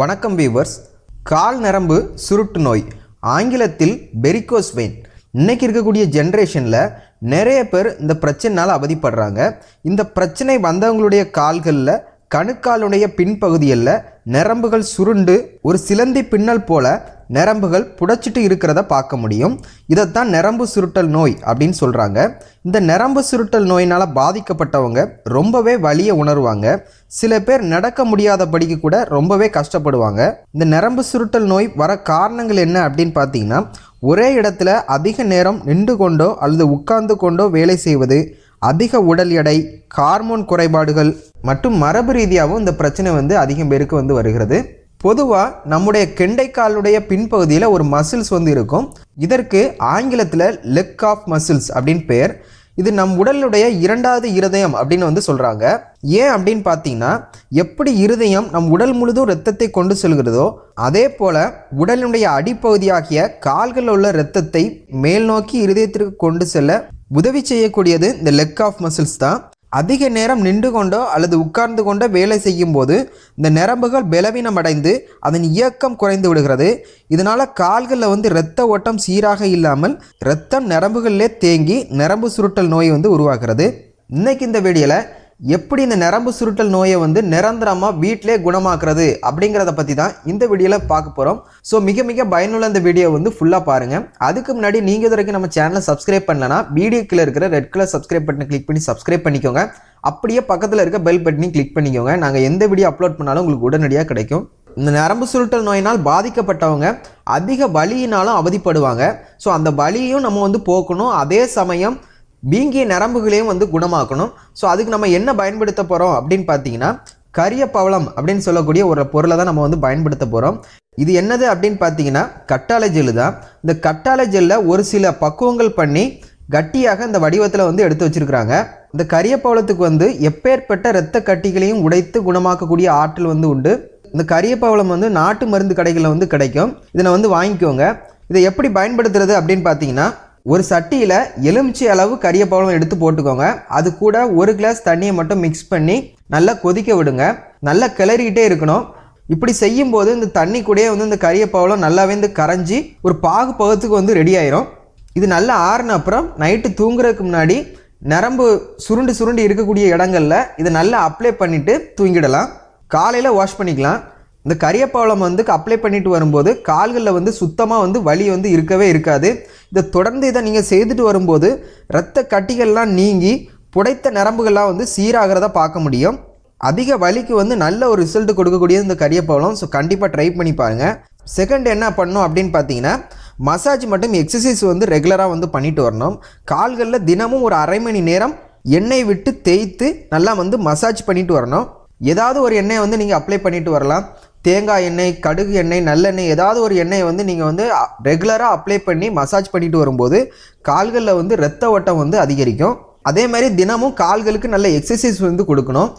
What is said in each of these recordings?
வணக்கம் வீவர்ஸ் கால் நரம்பு சுருட்டு நோய் ஆங்கிலத்தில் பெரிகோஸ் வெயின் இன்னைக்கு இருக்கக்கூடிய ஜென்ரேஷனில் நிறைய பேர் இந்த பிரச்சனைனால் அவதிப்படுறாங்க இந்த பிரச்சனை வந்தவங்களுடைய கால்களில் கணுக்காலுடைய பின்பகுதியில் நரம்புகள் சுருண்டு ஒரு சிலந்தி பின்னல் போல நரம்புகள் புடைச்சிட்டு இருக்கிறத பார்க்க முடியும் இதைத்தான் நரம்பு சுருட்டல் நோய் அப்படின்னு சொல்கிறாங்க இந்த நரம்பு சுருட்டல் நோயினால் பாதிக்கப்பட்டவங்க ரொம்பவே வலியை உணர்வாங்க சில பேர் நடக்க முடியாதபடிக்கு கூட ரொம்பவே கஷ்டப்படுவாங்க இந்த நரம்பு சுருட்டல் நோய் வர காரணங்கள் என்ன அப்படின்னு பார்த்தீங்கன்னா ஒரே இடத்துல அதிக நேரம் நின்று கொண்டோ அல்லது உட்கார்ந்து கொண்டோ வேலை செய்வது அதிக உடல் எடை ஹார்மோன் குறைபாடுகள் மற்றும் மரபு ரீதியாகவும் இந்த பிரச்சனை வந்து அதிகம் பேருக்கு வந்து வருகிறது பொதுவாக நம்முடைய கெண்டைக்காலுடைய பின்பகுதியில் ஒரு மசில்ஸ் வந்து இருக்கும் இதற்கு ஆங்கிலத்தில் லெக் ஆஃப் மசில்ஸ் அப்படின்னு பேர் இது நம் உடலுடைய இரண்டாவது இருதயம் அப்படின்னு வந்து சொல்கிறாங்க ஏன் அப்படின்னு பார்த்தீங்கன்னா எப்படி இருதயம் நம் உடல் முழுதும் இரத்தத்தை கொண்டு செல்கிறதோ அதே போல் உடலினுடைய அடிப்பகுதியாகிய கால்களில் உள்ள இரத்தத்தை மேல் நோக்கி இருதயத்திற்கு கொண்டு செல்ல உதவி செய்யக்கூடியது இந்த லெக் ஆஃப் மசில்ஸ் தான் அதிக நேரம் நின்று கொண்டோ அல்லது உட்கார்ந்து கொண்டோ வேலை செய்யும் போது இந்த நரம்புகள் பலவீனம் அடைந்து அதன் இயக்கம் குறைந்து விடுகிறது இதனால் கால்களில் வந்து இரத்த ஓட்டம் சீராக இல்லாமல் இரத்தம் நரம்புகளிலே தேங்கி நரம்பு சுருட்டல் நோய் வந்து உருவாகிறது இன்றைக்கி இந்த வீடியோவில் எப்படி இந்த நரம்பு சுருட்டல் நோயை வந்து நிரந்தரமாக வீட்டிலே குணமாக்குறது அப்படிங்கிறத பற்றி தான் இந்த வீடியோவில் பார்க்க போகிறோம் ஸோ மிக மிக பயனுள்ள இந்த வீடியோ வந்து ஃபுல்லாக பாருங்கள் அதுக்கு முன்னாடி நீங்கள் இது வரைக்கும் நம்ம சேனலை சப்ஸ்கிரைப் பண்ணலன்னா வீடியோக்கில் இருக்கிற ரெட் கலர் சப்ஸ்கிரைப் பட்டனை கிளிக் பண்ணி சப்ஸ்கிரைப் பண்ணிக்கோங்க அப்படியே பக்கத்தில் இருக்க பெல் பட்டனையும் கிளிக் பண்ணிக்கோங்க நாங்கள் எந்த வீடியோ அப்லோட் பண்ணாலும் உங்களுக்கு உடனடியாக கிடைக்கும் இந்த நரம்பு சுருட்டல் நோயினால் பாதிக்கப்பட்டவங்க அதிக வலியினாலும் அவதிப்படுவாங்க ஸோ அந்த வலியும் நம்ம வந்து போக்கணும் அதே சமயம் பீங்கிய நரம்புகளையும் வந்து குணமாக்கணும் ஸோ அதுக்கு நம்ம என்ன பயன்படுத்த போகிறோம் அப்படின்னு பார்த்தீங்கன்னா கரிய பவளம் அப்படின்னு சொல்லக்கூடிய ஒரு பொருளை தான் நம்ம வந்து பயன்படுத்த போகிறோம் இது என்னது அப்படின்னு பார்த்தீங்கன்னா கட்டாள ஜெல்லு தான் இந்த கட்டாள ஜெல்லில் ஒரு சில பக்குவங்கள் பண்ணி கட்டியாக இந்த வடிவத்தில் வந்து எடுத்து வச்சுருக்குறாங்க இந்த கரிய பவளத்துக்கு வந்து எப்பேற்பட்ட இரத்த கட்டிகளையும் உடைத்து குணமாக்கக்கூடிய ஆற்றல் வந்து உண்டு இந்த கரிய பவளம் வந்து நாட்டு மருந்து கடைகளில் வந்து கிடைக்கும் இதனை வந்து வாங்கிக்கோங்க இதை எப்படி பயன்படுத்துறது அப்படின்னு பார்த்தீங்கன்னா ஒரு சட்டியில் எலுமிச்சை அளவு கறிய எடுத்து போட்டுக்கோங்க அது கூட ஒரு கிளாஸ் தண்ணியை மட்டும் மிக்ஸ் பண்ணி நல்லா கொதிக்க விடுங்க நல்லா கிளறிக்கிட்டே இருக்கணும் இப்படி செய்யும்போது இந்த தண்ணி கூட வந்து இந்த கறிய பழம் நல்லாவே வந்து கரைஞ்சி ஒரு பாகு பகத்துக்கு வந்து ரெடி ஆயிரும் இது நல்லா ஆறின அப்புறம் நைட்டு தூங்குறதுக்கு முன்னாடி நரம்பு சுருண்டு சுருண்டு இருக்கக்கூடிய இடங்களில் இதை நல்லா அப்ளை பண்ணிவிட்டு தூங்கிடலாம் காலையில் வாஷ் பண்ணிக்கலாம் இந்த கரியப்பாவளம் வந்து அப்ளை பண்ணிட்டு வரும்போது கால்களில் வந்து சுத்தமாக வந்து வலி வந்து இருக்கவே இருக்காது இதை தொடர்ந்து இதை நீங்கள் செய்துட்டு வரும்போது இரத்த கட்டிகள்லாம் நீங்கி புடைத்த நரம்புகள்லாம் வந்து சீராகிறத பார்க்க முடியும் அதிக வலிக்கு வந்து நல்ல ஒரு ரிசல்ட் கொடுக்கக்கூடிய இந்த கரியப்பாவளம் ஸோ கண்டிப்பாக ட்ரை பண்ணி பாருங்கள் செகண்ட் என்ன பண்ணும் அப்படின்னு பார்த்தீங்கன்னா மசாஜ் மட்டும் எக்ஸசைஸ் வந்து ரெகுலராக வந்து பண்ணிட்டு வரணும் கால்களில் தினமும் ஒரு அரை மணி நேரம் எண்ணெய் விட்டு தேய்த்து நல்லா வந்து மசாஜ் பண்ணிட்டு வரணும் ஏதாவது ஒரு எண்ணெயை வந்து நீங்கள் அப்ளை பண்ணிட்டு வரலாம் தேங்காய் எண்ணெய் கடுகு எண்ணெய் நல்லெண்ணெய் ஏதாவது ஒரு எண்ணெயை வந்து நீங்கள் வந்து ரெகுலராக அப்ளை பண்ணி மசாஜ் பண்ணிட்டு வரும்போது கால்களில் வந்து ரத்த ஓட்டம் வந்து அதிகரிக்கும் அதே மாதிரி தினமும் கால்களுக்கு நல்ல எக்ஸசைஸ் வந்து கொடுக்கணும்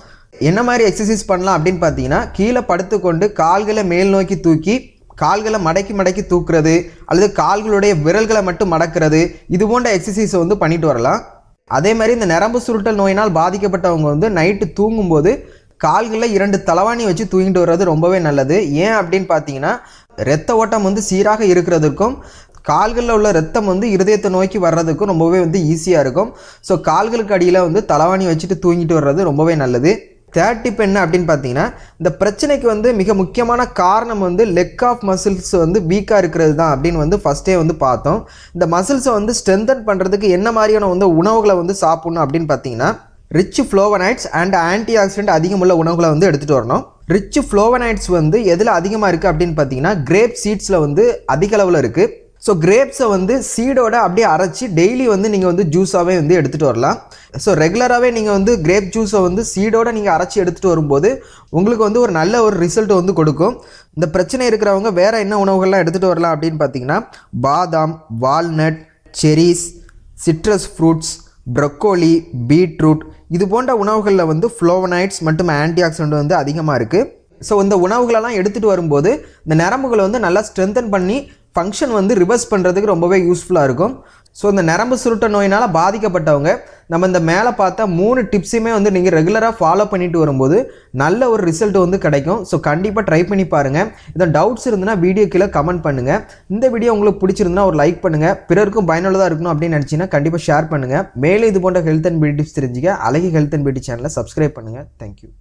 என்ன மாதிரி எக்ஸசைஸ் பண்ணலாம் அப்படின்னு பார்த்தீங்கன்னா கீழே படுத்துக்கொண்டு கால்களை மேல் நோக்கி தூக்கி கால்களை மடக்கி மடக்கி தூக்குறது அல்லது கால்களுடைய விரல்களை மட்டும் மடக்கிறது இது போன்ற எக்ஸசைஸை வந்து பண்ணிட்டு வரலாம் அதே மாதிரி இந்த நரம்பு சுருட்டல் நோயினால் பாதிக்கப்பட்டவங்க வந்து நைட்டு தூங்கும்போது கால்களில் இரண்டு தலைவாணி வச்சு தூங்கிட்டு வர்றது ரொம்பவே நல்லது ஏன் அப்படின்னு பார்த்தீங்கன்னா இரத்த ஓட்டம் வந்து சீராக இருக்கிறதுக்கும் கால்களில் உள்ள ரத்தம் வந்து இருதயத்தை நோக்கி வர்றதுக்கும் ரொம்பவே வந்து ஈஸியாக இருக்கும் ஸோ கால்களுக்கு அடியில் வந்து தலைவாணி வச்சுட்டு தூங்கிட்டு வர்றது ரொம்பவே நல்லது தேர்ட் டிப் என்ன அப்படின்னு பார்த்தீங்கன்னா இந்த பிரச்சனைக்கு வந்து மிக முக்கியமான காரணம் வந்து லெக் ஆஃப் மசில்ஸ் வந்து வீக்காக இருக்கிறது தான் அப்படின்னு வந்து ஃபஸ்ட்டே வந்து பார்த்தோம் இந்த மசில்ஸை வந்து ஸ்ட்ரென்தன் பண்ணுறதுக்கு என்ன மாதிரியான வந்து உணவுகளை வந்து சாப்பிட்ணும் அப்படின்னு பார்த்தீங்கன்னா rich flavonoids and antioxidant அதிகமுள்ள உணவுகளை வந்து எடுத்துகிட்டு வரணும் ரிச் ஃப்ளோவனைட்ஸ் வந்து எதில் அதிகமாக இருக்குது அப்படின்னு பார்த்தீங்கன்னா கிரேப் சீட்ஸில் வந்து அதிக அளவில் இருக்குது ஸோ கிரேப்ஸை வந்து சீடோட அப்படியே அரைச்சி டெய்லி வந்து நீங்கள் வந்து ஜூஸாகவே வந்து எடுத்துகிட்டு வரலாம் ஸோ ரெகுலராகவே நீங்கள் வந்து கிரேப் ஜூஸை வந்து சீடோட நீங்கள் அரைச்சி எடுத்துகிட்டு வரும்போது உங்களுக்கு வந்து ஒரு நல்ல ஒரு ரிசல்ட் வந்து கொடுக்கும் இந்த பிரச்சனை இருக்கிறவங்க வேறு என்ன உணவுகள்லாம் எடுத்துகிட்டு வரலாம் அப்படின்னு பார்த்தீங்கன்னா பாதாம் walnut cherries citrus fruits broccoli beetroot இது போன்ற உணவுகளில் வந்து ஃப்ளோவனைட்ஸ் மற்றும் ஆக்சிடென்ட் வந்து அதிகமாக இருக்குது ஸோ இந்த உணவுகளெல்லாம் எடுத்துகிட்டு வரும்போது இந்த நரம்புகளை வந்து நல்லா ஸ்ட்ரென்தன் பண்ணி ஃபங்க்ஷன் வந்து ரிவர்ஸ் பண்ணுறதுக்கு ரொம்பவே யூஸ்ஃபுல்லாக இருக்கும் ஸோ இந்த நரம்பு சுருட்ட நோயினால் பாதிக்கப்பட்டவங்க நம்ம இந்த மேலே பார்த்தா மூணு டிப்ஸுமே வந்து நீங்கள் ரெகுலராக ஃபாலோ பண்ணிட்டு வரும்போது நல்ல ஒரு ரிசல்ட் வந்து கிடைக்கும் ஸோ கண்டிப்பாக ட்ரை பண்ணி பாருங்கள் இந்த டவுட்ஸ் இருந்ததுன்னா வீடியோ கீழே கமெண்ட் பண்ணுங்கள் இந்த வீடியோ உங்களுக்கு பிடிச்சிருந்துன்னா ஒரு லைக் பண்ணுங்கள் பிறருக்கும் பயனுள்ளதாக இருக்கணும் அப்படின்னு நினச்சிங்கன்னா கண்டிப்பாக ஷேர் பண்ணுங்கள் மேலே இது போன்ற ஹெல்த் அண்ட் பியூட்டி டிப்ஸ் தெரிஞ்சுக்க அழகி ஹெல்த் அண்ட் பியூட்டி சேனலை சப்ஸ்கிரைப் பண்ணுங்கள் தேங்க்யூ